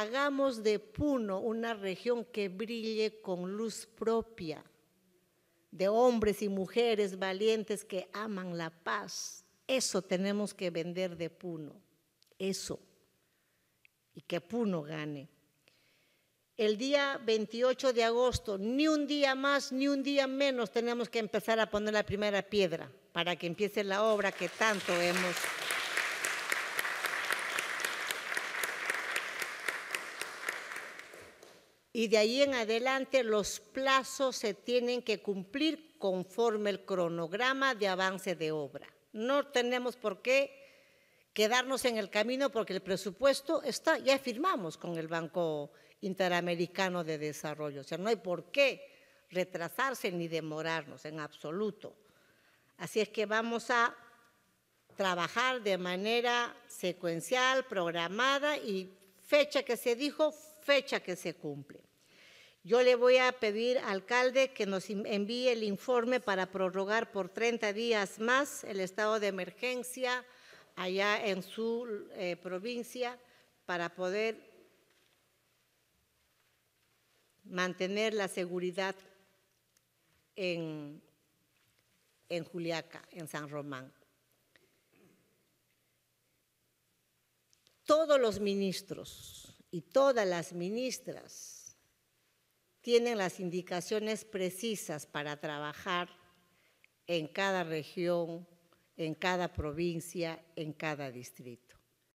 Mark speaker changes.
Speaker 1: hagamos de Puno una región que brille con luz propia, de hombres y mujeres valientes que aman la paz. Eso tenemos que vender de Puno, eso. Y que Puno gane. El día 28 de agosto, ni un día más, ni un día menos, tenemos que empezar a poner la primera piedra para que empiece la obra que tanto hemos... y de ahí en adelante los plazos se tienen que cumplir conforme el cronograma de avance de obra. No tenemos por qué quedarnos en el camino porque el presupuesto está, ya firmamos con el Banco Interamericano de Desarrollo, o sea, no hay por qué retrasarse ni demorarnos en absoluto. Así es que vamos a trabajar de manera secuencial, programada y fecha que se dijo, fecha que se cumple. Yo le voy a pedir, alcalde, que nos envíe el informe para prorrogar por 30 días más el estado de emergencia allá en su eh, provincia para poder mantener la seguridad en, en Juliaca, en San Román. Todos los ministros y todas las ministras tienen las indicaciones precisas para trabajar en cada región, en cada provincia, en cada distrito.